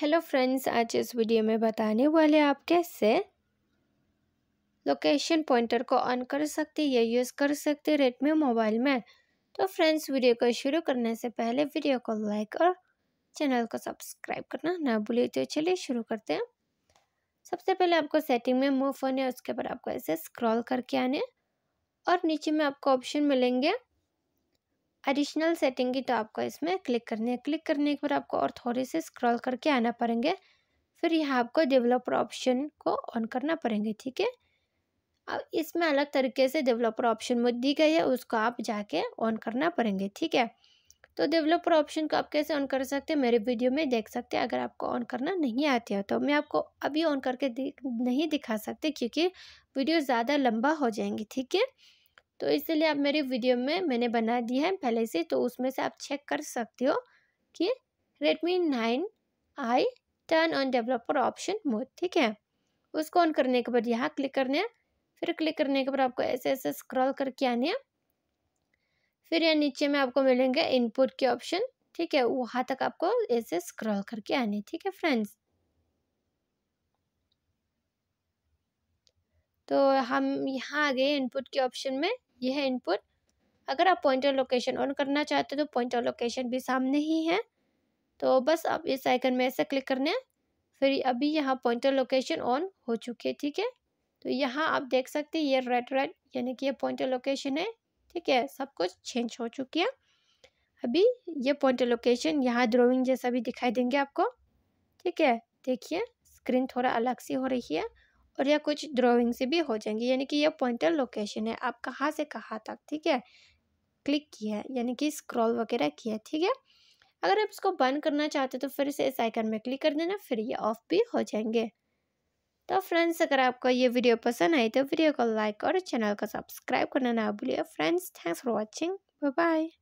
hello friends आज इस video में बताने वाले आप कैसे लोकेशन पॉइंटर को ऑन कर सकते या यूज़ कर सकते रेडमी मोबाइल में तो फ्रेंड्स वीडियो को शुरू करने से पहले वीडियो को लाइक और चैनल को सब्सक्राइब करना ना भूलिए तो चलिए शुरू करते हैं सबसे पहले आपको सेटिंग में मूव होने उसके बाद आपको ऐसे स्क्रॉल करके आने और नीचे में आपको ऑप्शन मिलेंगे एडिशनल सेटिंग की तो आपको इसमें क्लिक करनी है क्लिक करने के बाद आपको और थोड़े से स्क्रॉल करके आना पड़ेंगे फिर यहाँ आपको डेवलपर ऑप्शन को ऑन करना पड़ेंगे ठीक है अब इसमें अलग तरीके से डेवलपर ऑप्शन मुझे दी गई है उसको आप जाके ऑन करना पड़ेंगे ठीक है तो डेवलपर ऑप्शन को आप कैसे ऑन कर सकते हैं मेरे वीडियो में देख सकते हैं अगर आपको ऑन करना नहीं आती है तो मैं आपको अभी ऑन करके नहीं दिखा सकती क्योंकि वीडियो ज़्यादा लंबा हो जाएंगी ठीक है तो इसलिए आप मेरी वीडियो में मैंने बना दी है पहले से तो उसमें से आप चेक कर सकते हो कि Redmi 9i turn on developer option mode ठीक है उसको ऑन करने के बाद यहाँ क्लिक करने है फिर क्लिक करने के बाद आपको ऐसे ऐसे स्क्रॉल करके आने है फिर यहाँ नीचे में आपको मिलेंगे इनपुट के ऑप्शन ठीक है वहाँ तक आपको ऐसे स्क्रॉल करके आने ठीक है फ्रेंड्स तो हम यहाँ आ गए इनपुट के ऑप्शन में यह है इनपुट अगर आप पॉइंटर लोकेशन ऑन करना चाहते हो तो पॉइंटर लोकेशन भी सामने ही है तो बस आप इस आइकन में ऐसा क्लिक करने है फिर अभी यहाँ पॉइंटर लोकेशन ऑन हो चुकी है ठीक है तो यहाँ आप देख सकते हैं ये रेड रेड यानी कि ये पॉइंटर लोकेशन है ठीक है सब कुछ चेंज हो चुकी है अभी ये पॉइंटर लोकेशन यहाँ ड्रॉइंग जैसा भी दिखाई देंगे आपको ठीक है देखिए स्क्रीन थोड़ा अलग सी हो रही है और या कुछ ड्रॉइंग से भी हो जाएंगे यानी कि यह पॉइंटर लोकेशन है आप कहाँ से कहाँ तक ठीक है क्लिक किया है यानी कि स्क्रॉल वगैरह किया ठीक है अगर आप इसको बंद करना चाहते तो फिर से इस आइकन में क्लिक कर देना फिर ये ऑफ भी हो जाएंगे तो फ्रेंड्स अगर आपको ये वीडियो पसंद आई तो वीडियो को लाइक और चैनल को सब्सक्राइब करना ना भूलिए friends thanks for watching bye